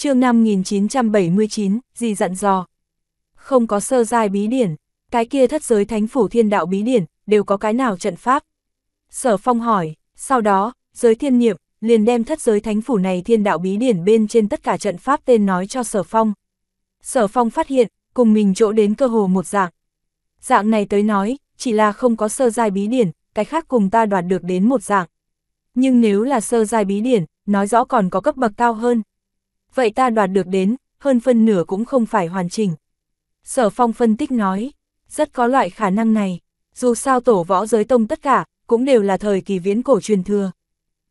chương 5979, gì dặn dò. Không có sơ giai bí điển, cái kia thất giới thánh phủ thiên đạo bí điển, đều có cái nào trận pháp. Sở phong hỏi, sau đó, giới thiên niệm, liền đem thất giới thánh phủ này thiên đạo bí điển bên trên tất cả trận pháp tên nói cho sở phong. Sở phong phát hiện, cùng mình chỗ đến cơ hồ một dạng. Dạng này tới nói, chỉ là không có sơ giai bí điển, cái khác cùng ta đoạt được đến một dạng. Nhưng nếu là sơ giai bí điển, nói rõ còn có cấp bậc cao hơn vậy ta đoạt được đến, hơn phân nửa cũng không phải hoàn chỉnh. Sở phong phân tích nói, rất có loại khả năng này, dù sao tổ võ giới tông tất cả, cũng đều là thời kỳ viễn cổ truyền thừa.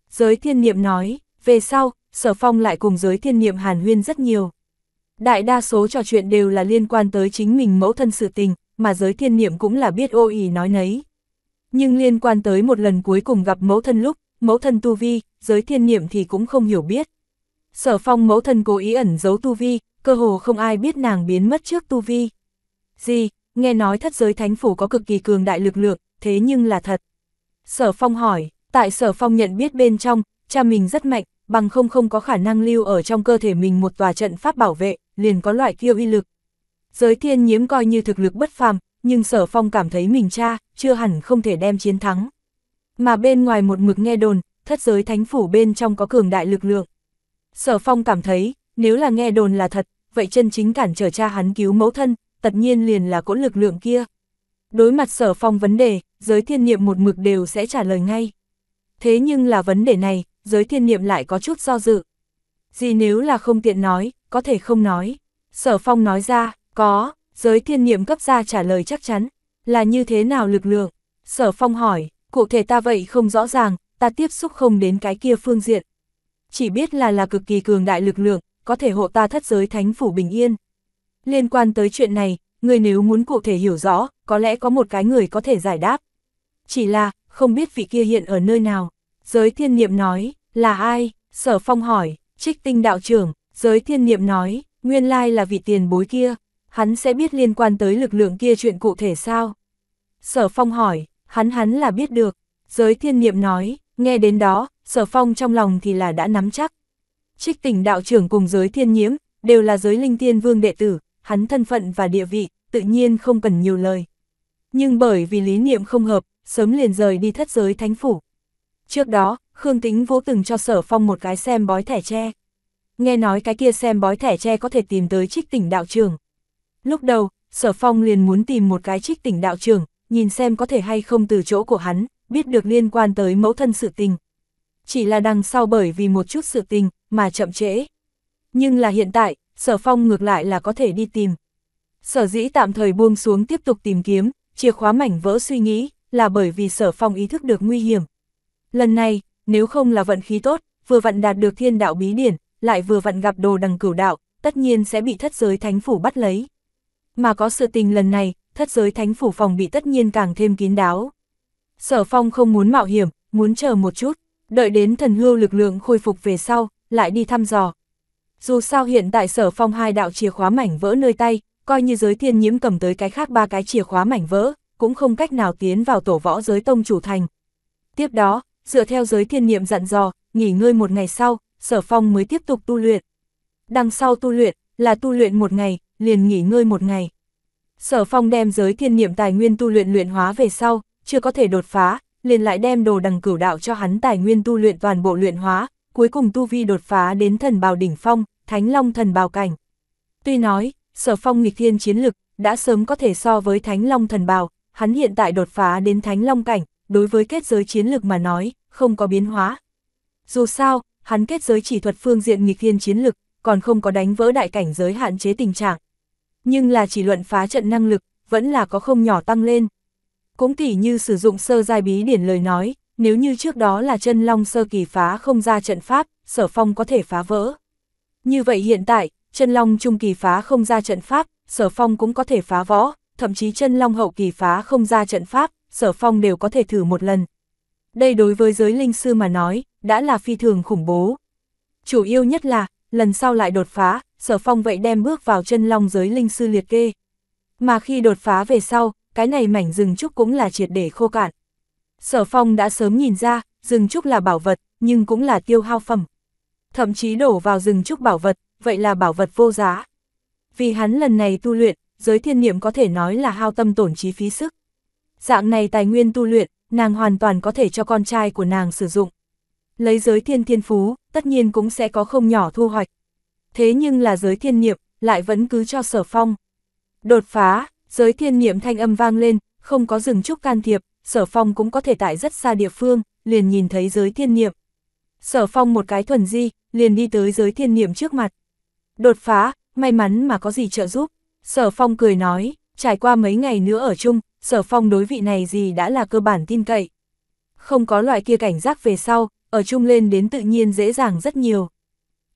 Giới thiên niệm nói, về sau, sở phong lại cùng giới thiên niệm hàn huyên rất nhiều. Đại đa số trò chuyện đều là liên quan tới chính mình mẫu thân sự tình, mà giới thiên niệm cũng là biết ô ý nói nấy. Nhưng liên quan tới một lần cuối cùng gặp mẫu thân lúc, mẫu thân tu vi, giới thiên niệm thì cũng không hiểu biết. Sở phong mẫu thân cố ý ẩn giấu tu vi, cơ hồ không ai biết nàng biến mất trước tu vi. Gì, nghe nói thất giới thánh phủ có cực kỳ cường đại lực lượng, thế nhưng là thật. Sở phong hỏi, tại sở phong nhận biết bên trong, cha mình rất mạnh, bằng không không có khả năng lưu ở trong cơ thể mình một tòa trận pháp bảo vệ, liền có loại kiêu y lực. Giới thiên nhiễm coi như thực lực bất phàm, nhưng sở phong cảm thấy mình cha, chưa hẳn không thể đem chiến thắng. Mà bên ngoài một mực nghe đồn, thất giới thánh phủ bên trong có cường đại lực lượng. Sở phong cảm thấy, nếu là nghe đồn là thật, vậy chân chính cản trở cha hắn cứu mẫu thân, tất nhiên liền là cỗ lực lượng kia. Đối mặt sở phong vấn đề, giới thiên niệm một mực đều sẽ trả lời ngay. Thế nhưng là vấn đề này, giới thiên niệm lại có chút do dự. Gì nếu là không tiện nói, có thể không nói. Sở phong nói ra, có, giới thiên niệm cấp ra trả lời chắc chắn, là như thế nào lực lượng. Sở phong hỏi, cụ thể ta vậy không rõ ràng, ta tiếp xúc không đến cái kia phương diện, chỉ biết là là cực kỳ cường đại lực lượng, có thể hộ ta thất giới thánh phủ bình yên. Liên quan tới chuyện này, người nếu muốn cụ thể hiểu rõ, có lẽ có một cái người có thể giải đáp. Chỉ là, không biết vị kia hiện ở nơi nào. Giới thiên niệm nói, là ai? Sở phong hỏi, trích tinh đạo trưởng, giới thiên niệm nói, nguyên lai là vị tiền bối kia. Hắn sẽ biết liên quan tới lực lượng kia chuyện cụ thể sao? Sở phong hỏi, hắn hắn là biết được. Giới thiên niệm nói, Nghe đến đó, sở phong trong lòng thì là đã nắm chắc. Trích tỉnh đạo trưởng cùng giới thiên nhiễm, đều là giới linh tiên vương đệ tử, hắn thân phận và địa vị, tự nhiên không cần nhiều lời. Nhưng bởi vì lý niệm không hợp, sớm liền rời đi thất giới thánh phủ. Trước đó, Khương Tĩnh vô từng cho sở phong một cái xem bói thẻ tre. Nghe nói cái kia xem bói thẻ tre có thể tìm tới trích tỉnh đạo trưởng. Lúc đầu, sở phong liền muốn tìm một cái trích tỉnh đạo trưởng, nhìn xem có thể hay không từ chỗ của hắn, biết được liên quan tới mẫu thân sự tình. Chỉ là đằng sau bởi vì một chút sự tình, mà chậm trễ. Nhưng là hiện tại, sở phong ngược lại là có thể đi tìm. Sở dĩ tạm thời buông xuống tiếp tục tìm kiếm, chìa khóa mảnh vỡ suy nghĩ, là bởi vì sở phong ý thức được nguy hiểm. Lần này, nếu không là vận khí tốt, vừa vặn đạt được thiên đạo bí điển, lại vừa vặn gặp đồ đằng cửu đạo, tất nhiên sẽ bị thất giới thánh phủ bắt lấy. Mà có sự tình lần này, thất giới thánh phủ phòng bị tất nhiên càng thêm kín đáo. Sở Phong không muốn mạo hiểm, muốn chờ một chút, đợi đến thần hưu lực lượng khôi phục về sau, lại đi thăm dò. Dù sao hiện tại Sở Phong hai đạo chìa khóa mảnh vỡ nơi tay, coi như giới thiên nhiễm cầm tới cái khác ba cái chìa khóa mảnh vỡ, cũng không cách nào tiến vào tổ võ giới tông chủ thành. Tiếp đó, dựa theo giới thiên niệm dặn dò, nghỉ ngơi một ngày sau, Sở Phong mới tiếp tục tu luyện. Đằng sau tu luyện, là tu luyện một ngày, liền nghỉ ngơi một ngày. Sở Phong đem giới thiên niệm tài nguyên tu luyện luyện hóa về sau, chưa có thể đột phá, liền lại đem đồ đằng cửu đạo cho hắn tài nguyên tu luyện toàn bộ luyện hóa, cuối cùng tu vi đột phá đến thần bào đỉnh phong, thánh long thần bào cảnh. Tuy nói, sở phong nghịch thiên chiến lực, đã sớm có thể so với thánh long thần bào, hắn hiện tại đột phá đến thánh long cảnh, đối với kết giới chiến lực mà nói, không có biến hóa. Dù sao, hắn kết giới chỉ thuật phương diện nghịch thiên chiến lực, còn không có đánh vỡ đại cảnh giới hạn chế tình trạng. Nhưng là chỉ luận phá trận năng lực, vẫn là có không nhỏ tăng lên. Cũng tỉ như sử dụng sơ giai bí điển lời nói, nếu như trước đó là chân long sơ kỳ phá không ra trận pháp, sở phong có thể phá vỡ. Như vậy hiện tại, chân long trung kỳ phá không ra trận pháp, sở phong cũng có thể phá võ, thậm chí chân long hậu kỳ phá không ra trận pháp, sở phong đều có thể thử một lần. Đây đối với giới linh sư mà nói, đã là phi thường khủng bố. Chủ yếu nhất là, lần sau lại đột phá, sở phong vậy đem bước vào chân long giới linh sư liệt kê. Mà khi đột phá về sau, cái này mảnh rừng trúc cũng là triệt để khô cạn. Sở phong đã sớm nhìn ra, rừng trúc là bảo vật, nhưng cũng là tiêu hao phẩm. Thậm chí đổ vào rừng trúc bảo vật, vậy là bảo vật vô giá. Vì hắn lần này tu luyện, giới thiên niệm có thể nói là hao tâm tổn trí phí sức. Dạng này tài nguyên tu luyện, nàng hoàn toàn có thể cho con trai của nàng sử dụng. Lấy giới thiên thiên phú, tất nhiên cũng sẽ có không nhỏ thu hoạch. Thế nhưng là giới thiên niệm, lại vẫn cứ cho sở phong. Đột phá, Giới thiên niệm thanh âm vang lên, không có rừng trúc can thiệp, sở phong cũng có thể tại rất xa địa phương, liền nhìn thấy giới thiên niệm. Sở phong một cái thuần di, liền đi tới giới thiên niệm trước mặt. Đột phá, may mắn mà có gì trợ giúp. Sở phong cười nói, trải qua mấy ngày nữa ở chung, sở phong đối vị này gì đã là cơ bản tin cậy. Không có loại kia cảnh giác về sau, ở chung lên đến tự nhiên dễ dàng rất nhiều.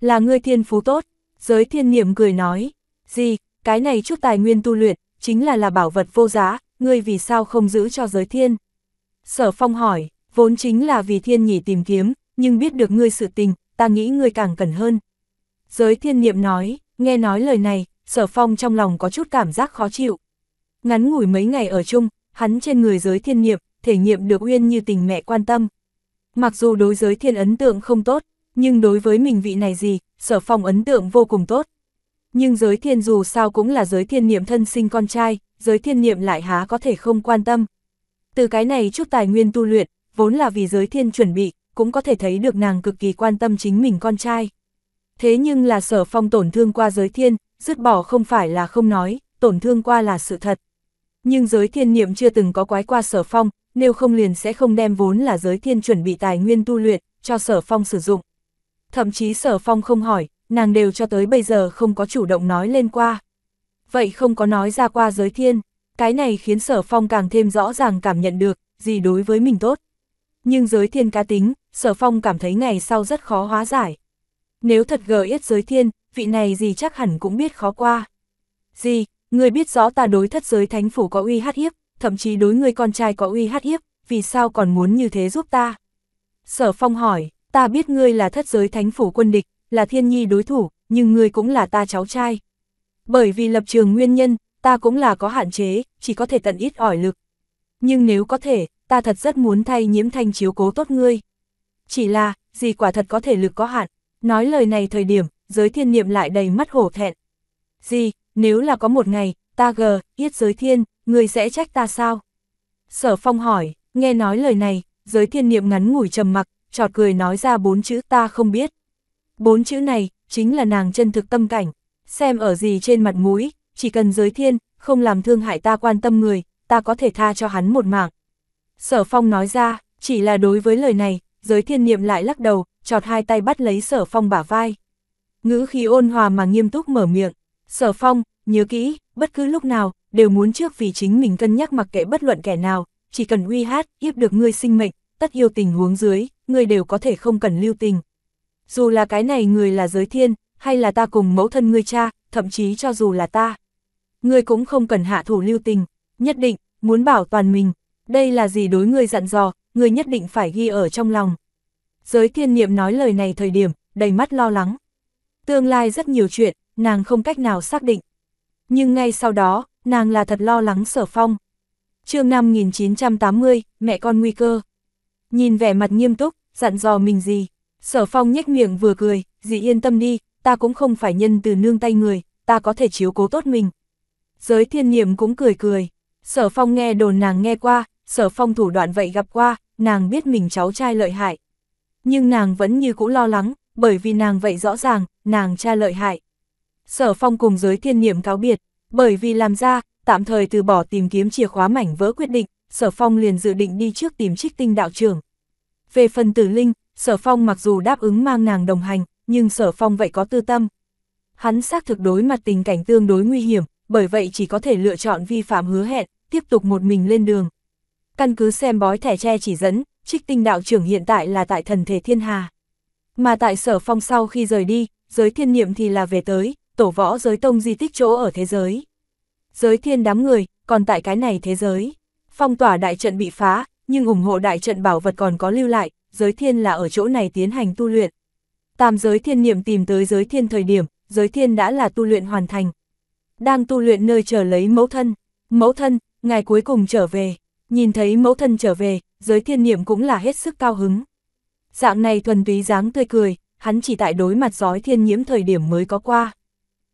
Là ngươi thiên phú tốt, giới thiên niệm cười nói, gì, cái này chút tài nguyên tu luyện, chính là là bảo vật vô giá, ngươi vì sao không giữ cho giới thiên? Sở phong hỏi, vốn chính là vì thiên nhỉ tìm kiếm, nhưng biết được ngươi sự tình, ta nghĩ ngươi càng cần hơn. Giới thiên niệm nói, nghe nói lời này, sở phong trong lòng có chút cảm giác khó chịu. Ngắn ngủi mấy ngày ở chung, hắn trên người giới thiên niệm, thể nghiệm được uyên như tình mẹ quan tâm. Mặc dù đối giới thiên ấn tượng không tốt, nhưng đối với mình vị này gì, sở phong ấn tượng vô cùng tốt nhưng giới thiên dù sao cũng là giới thiên niệm thân sinh con trai, giới thiên niệm lại há có thể không quan tâm. Từ cái này chút tài nguyên tu luyện, vốn là vì giới thiên chuẩn bị, cũng có thể thấy được nàng cực kỳ quan tâm chính mình con trai. Thế nhưng là sở phong tổn thương qua giới thiên, dứt bỏ không phải là không nói, tổn thương qua là sự thật. Nhưng giới thiên niệm chưa từng có quái qua sở phong, nếu không liền sẽ không đem vốn là giới thiên chuẩn bị tài nguyên tu luyện, cho sở phong sử dụng. Thậm chí sở phong không hỏi, nàng đều cho tới bây giờ không có chủ động nói lên qua. Vậy không có nói ra qua giới thiên, cái này khiến sở phong càng thêm rõ ràng cảm nhận được, gì đối với mình tốt. Nhưng giới thiên cá tính, sở phong cảm thấy ngày sau rất khó hóa giải. Nếu thật gờ ít giới thiên, vị này gì chắc hẳn cũng biết khó qua. Gì, người biết rõ ta đối thất giới thánh phủ có uy hát hiếp, thậm chí đối người con trai có uy hát hiếp, vì sao còn muốn như thế giúp ta? Sở phong hỏi, ta biết ngươi là thất giới thánh phủ quân địch, là thiên nhi đối thủ, nhưng ngươi cũng là ta cháu trai. Bởi vì lập trường nguyên nhân, ta cũng là có hạn chế, chỉ có thể tận ít ỏi lực. Nhưng nếu có thể, ta thật rất muốn thay nhiễm thanh chiếu cố tốt ngươi. Chỉ là, gì quả thật có thể lực có hạn. Nói lời này thời điểm, giới thiên niệm lại đầy mắt hổ thẹn. Gì, nếu là có một ngày, ta gờ, yết giới thiên, ngươi sẽ trách ta sao? Sở phong hỏi, nghe nói lời này, giới thiên niệm ngắn ngủi trầm mặc, trọt cười nói ra bốn chữ ta không biết. Bốn chữ này, chính là nàng chân thực tâm cảnh, xem ở gì trên mặt mũi, chỉ cần giới thiên, không làm thương hại ta quan tâm người, ta có thể tha cho hắn một mạng. Sở phong nói ra, chỉ là đối với lời này, giới thiên niệm lại lắc đầu, chọt hai tay bắt lấy sở phong bả vai. Ngữ khí ôn hòa mà nghiêm túc mở miệng, sở phong, nhớ kỹ, bất cứ lúc nào, đều muốn trước vì chính mình cân nhắc mặc kệ bất luận kẻ nào, chỉ cần uy hát, hiếp được ngươi sinh mệnh, tất yêu tình huống dưới, ngươi đều có thể không cần lưu tình, dù là cái này người là giới thiên, hay là ta cùng mẫu thân ngươi cha, thậm chí cho dù là ta. Ngươi cũng không cần hạ thủ lưu tình, nhất định, muốn bảo toàn mình, đây là gì đối ngươi dặn dò, ngươi nhất định phải ghi ở trong lòng. Giới thiên niệm nói lời này thời điểm, đầy mắt lo lắng. Tương lai rất nhiều chuyện, nàng không cách nào xác định. Nhưng ngay sau đó, nàng là thật lo lắng sở phong. chương 5980, mẹ con nguy cơ. Nhìn vẻ mặt nghiêm túc, dặn dò mình gì? Sở phong nhếch miệng vừa cười, dì yên tâm đi, ta cũng không phải nhân từ nương tay người, ta có thể chiếu cố tốt mình. Giới thiên niệm cũng cười cười, sở phong nghe đồn nàng nghe qua, sở phong thủ đoạn vậy gặp qua, nàng biết mình cháu trai lợi hại. Nhưng nàng vẫn như cũ lo lắng, bởi vì nàng vậy rõ ràng, nàng cha lợi hại. Sở phong cùng giới thiên niệm cáo biệt, bởi vì làm ra, tạm thời từ bỏ tìm kiếm chìa khóa mảnh vỡ quyết định, sở phong liền dự định đi trước tìm trích tinh đạo trưởng. Về phần tử linh, Sở Phong mặc dù đáp ứng mang nàng đồng hành, nhưng Sở Phong vậy có tư tâm. Hắn xác thực đối mặt tình cảnh tương đối nguy hiểm, bởi vậy chỉ có thể lựa chọn vi phạm hứa hẹn, tiếp tục một mình lên đường. Căn cứ xem bói thẻ tre chỉ dẫn, trích tinh đạo trưởng hiện tại là tại thần thể thiên hà. Mà tại sở phong sau khi rời đi, giới thiên niệm thì là về tới, tổ võ giới tông di tích chỗ ở thế giới. Giới thiên đám người, còn tại cái này thế giới. Phong tỏa đại trận bị phá, nhưng ủng hộ đại trận bảo vật còn có lưu lại, giới thiên là ở chỗ này tiến hành tu luyện. Tam giới thiên niệm tìm tới giới thiên thời điểm, giới thiên đã là tu luyện hoàn thành. Đang tu luyện nơi trở lấy mẫu thân. Mẫu thân, ngài cuối cùng trở về. Nhìn thấy mẫu thân trở về, giới thiên niệm cũng là hết sức cao hứng. Dạng này thuần túy dáng tươi cười, hắn chỉ tại đối mặt giói thiên nhiễm thời điểm mới có qua.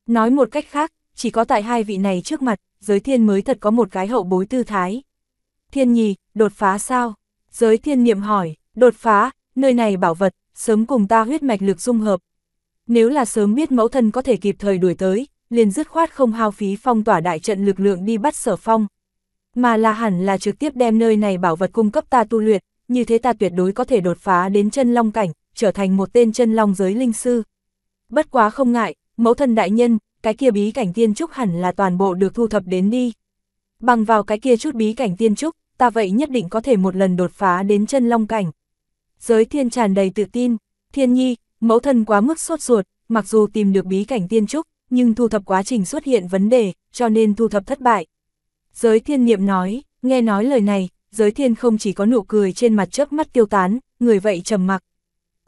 Nói một cách khác, chỉ có tại hai vị này trước mặt, giới thiên mới thật có một cái hậu bối tư thái. Thiên nhì, đột phá sao? Giới thiên niệm hỏi, Đột phá, nơi này bảo vật, sớm cùng ta huyết mạch lực dung hợp. Nếu là sớm biết mẫu thân có thể kịp thời đuổi tới, liền dứt khoát không hao phí phong tỏa đại trận lực lượng đi bắt sở phong. Mà là hẳn là trực tiếp đem nơi này bảo vật cung cấp ta tu luyện, như thế ta tuyệt đối có thể đột phá đến chân long cảnh, trở thành một tên chân long giới linh sư. Bất quá không ngại, mẫu thân đại nhân, cái kia bí cảnh tiên trúc hẳn là toàn bộ được thu thập đến đi. Bằng vào cái kia chút bí cảnh tiên trúc, ta vậy nhất định có thể một lần đột phá đến chân long cảnh giới thiên tràn đầy tự tin, thiên nhi, mẫu thân quá mức sốt ruột, mặc dù tìm được bí cảnh tiên trúc, nhưng thu thập quá trình xuất hiện vấn đề, cho nên thu thập thất bại. Giới thiên niệm nói, nghe nói lời này, giới thiên không chỉ có nụ cười trên mặt chớp mắt tiêu tán, người vậy trầm mặc.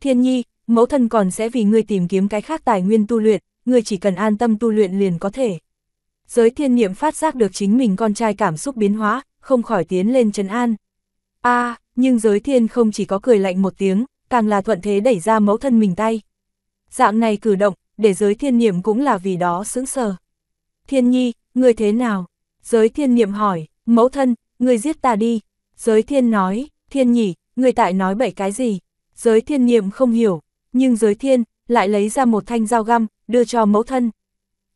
Thiên nhi, mẫu thân còn sẽ vì ngươi tìm kiếm cái khác tài nguyên tu luyện, ngươi chỉ cần an tâm tu luyện liền có thể. Giới thiên niệm phát giác được chính mình con trai cảm xúc biến hóa, không khỏi tiến lên trấn an. a à, nhưng giới thiên không chỉ có cười lạnh một tiếng, càng là thuận thế đẩy ra mẫu thân mình tay. Dạng này cử động, để giới thiên niệm cũng là vì đó sững sờ. Thiên nhi, người thế nào? Giới thiên niệm hỏi, mẫu thân, người giết ta đi. Giới thiên nói, thiên nhỉ, người tại nói bảy cái gì? Giới thiên niệm không hiểu, nhưng giới thiên lại lấy ra một thanh dao găm, đưa cho mẫu thân.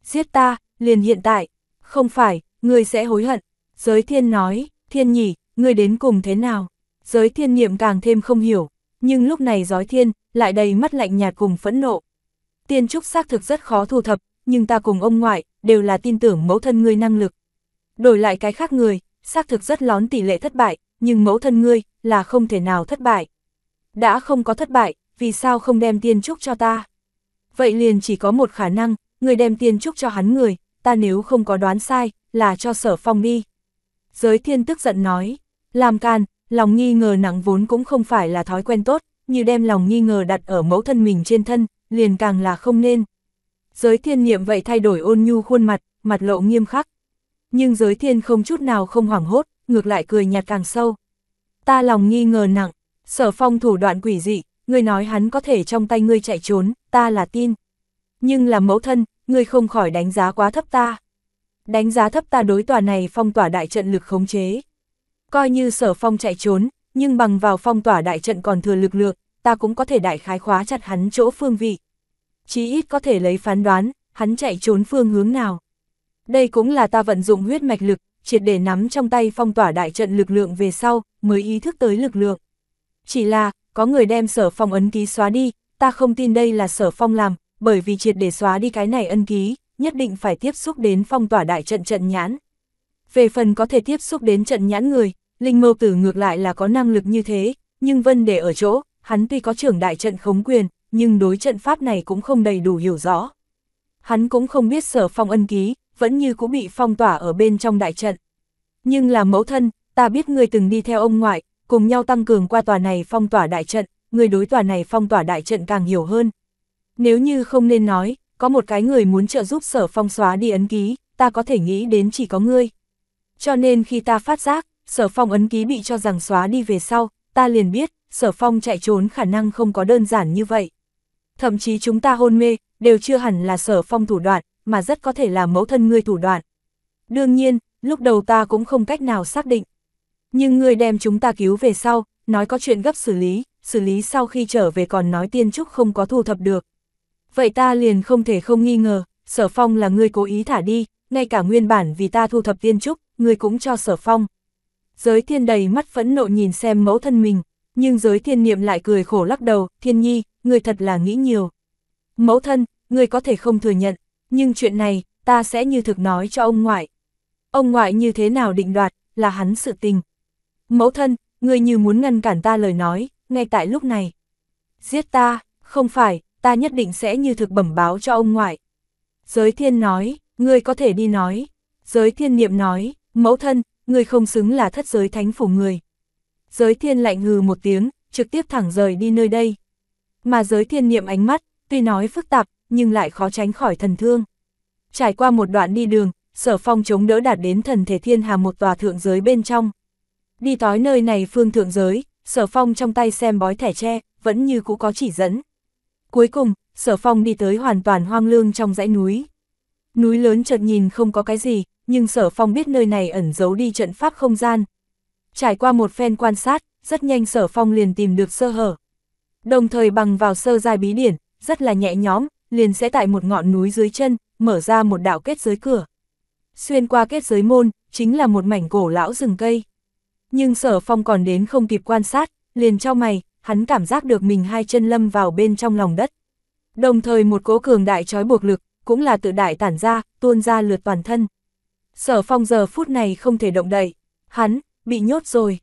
Giết ta, liền hiện tại, không phải, người sẽ hối hận. Giới thiên nói, thiên nhỉ, người đến cùng thế nào? giới thiên niệm càng thêm không hiểu, nhưng lúc này giói thiên, lại đầy mắt lạnh nhạt cùng phẫn nộ. Tiên trúc xác thực rất khó thu thập, nhưng ta cùng ông ngoại, đều là tin tưởng mẫu thân ngươi năng lực. Đổi lại cái khác người, xác thực rất lón tỷ lệ thất bại, nhưng mẫu thân ngươi, là không thể nào thất bại. Đã không có thất bại, vì sao không đem tiên trúc cho ta? Vậy liền chỉ có một khả năng, người đem tiên trúc cho hắn người, ta nếu không có đoán sai, là cho sở phong đi. Giới thiên tức giận nói, làm can, lòng nghi ngờ nặng vốn cũng không phải là thói quen tốt, như đem lòng nghi ngờ đặt ở mẫu thân mình trên thân, liền càng là không nên. Giới thiên niệm vậy thay đổi ôn nhu khuôn mặt, mặt lộ nghiêm khắc. Nhưng giới thiên không chút nào không hoảng hốt, ngược lại cười nhạt càng sâu. Ta lòng nghi ngờ nặng, sở phong thủ đoạn quỷ dị, ngươi nói hắn có thể trong tay ngươi chạy trốn, ta là tin. Nhưng là mẫu thân, ngươi không khỏi đánh giá quá thấp ta. Đánh giá thấp ta đối tòa này phong tỏa đại trận lực khống chế. Coi như sở phong chạy trốn, nhưng bằng vào phong tỏa đại trận còn thừa lực lượng, ta cũng có thể đại khái khóa chặt hắn chỗ phương vị. Chí ít có thể lấy phán đoán, hắn chạy trốn phương hướng nào. Đây cũng là ta vận dụng huyết mạch lực, triệt để nắm trong tay phong tỏa đại trận lực lượng về sau, mới ý thức tới lực lượng. Chỉ là, có người đem sở phong ấn ký xóa đi, ta không tin đây là sở phong làm, bởi vì triệt để xóa đi cái này ân ký, nhất định phải tiếp xúc đến phong tỏa đại trận trận nhãn. Về phần có thể tiếp xúc đến trận nhãn người, Linh mâu tử ngược lại là có năng lực như thế, nhưng vân để ở chỗ, hắn tuy có trưởng đại trận khống quyền, nhưng đối trận pháp này cũng không đầy đủ hiểu rõ. Hắn cũng không biết sở phong ân ký, vẫn như cũng bị phong tỏa ở bên trong đại trận. Nhưng là mẫu thân, ta biết người từng đi theo ông ngoại, cùng nhau tăng cường qua tòa này phong tỏa đại trận, người đối tòa này phong tỏa đại trận càng hiểu hơn. Nếu như không nên nói, có một cái người muốn trợ giúp sở phong xóa đi ấn ký, ta có thể nghĩ đến chỉ có ngươi. Cho nên khi ta phát giác, sở phong ấn ký bị cho rằng xóa đi về sau, ta liền biết, sở phong chạy trốn khả năng không có đơn giản như vậy. Thậm chí chúng ta hôn mê, đều chưa hẳn là sở phong thủ đoạn, mà rất có thể là mẫu thân ngươi thủ đoạn. Đương nhiên, lúc đầu ta cũng không cách nào xác định. Nhưng ngươi đem chúng ta cứu về sau, nói có chuyện gấp xử lý, xử lý sau khi trở về còn nói tiên trúc không có thu thập được. Vậy ta liền không thể không nghi ngờ, sở phong là ngươi cố ý thả đi, ngay cả nguyên bản vì ta thu thập tiên trúc, ngươi cũng cho sở phong giới thiên đầy mắt phẫn nộ nhìn xem mẫu thân mình, nhưng giới thiên niệm lại cười khổ lắc đầu, thiên nhi, người thật là nghĩ nhiều. Mẫu thân, người có thể không thừa nhận, nhưng chuyện này, ta sẽ như thực nói cho ông ngoại. Ông ngoại như thế nào định đoạt, là hắn sự tình. Mẫu thân, người như muốn ngăn cản ta lời nói, ngay tại lúc này. Giết ta, không phải, ta nhất định sẽ như thực bẩm báo cho ông ngoại. Giới thiên nói, ngươi có thể đi nói. Giới thiên niệm nói, mẫu thân, ngươi không xứng là thất giới thánh phủ người. Giới thiên lạnh ngừ một tiếng, trực tiếp thẳng rời đi nơi đây. Mà giới thiên niệm ánh mắt, tuy nói phức tạp, nhưng lại khó tránh khỏi thần thương. Trải qua một đoạn đi đường, sở phong chống đỡ đạt đến thần thể thiên hà một tòa thượng giới bên trong. Đi tới nơi này phương thượng giới, sở phong trong tay xem bói thẻ tre, vẫn như cũ có chỉ dẫn. Cuối cùng, sở phong đi tới hoàn toàn hoang lương trong dãy núi. Núi lớn chợt nhìn không có cái gì, nhưng sở phong biết nơi này ẩn giấu đi trận pháp không gian. Trải qua một phen quan sát, rất nhanh sở phong liền tìm được sơ hở. Đồng thời bằng vào sơ dài bí điển, rất là nhẹ nhóm, liền sẽ tại một ngọn núi dưới chân, mở ra một đạo kết giới cửa. Xuyên qua kết giới môn, chính là một mảnh cổ lão rừng cây. Nhưng sở phong còn đến không kịp quan sát, liền cho mày, hắn cảm giác được mình hai chân lâm vào bên trong lòng đất. Đồng thời một cố cường đại trói buộc lực, cũng là tự đại tản ra, tuôn ra lượt toàn thân. Sở phong giờ phút này không thể động đậy, hắn, bị nhốt rồi.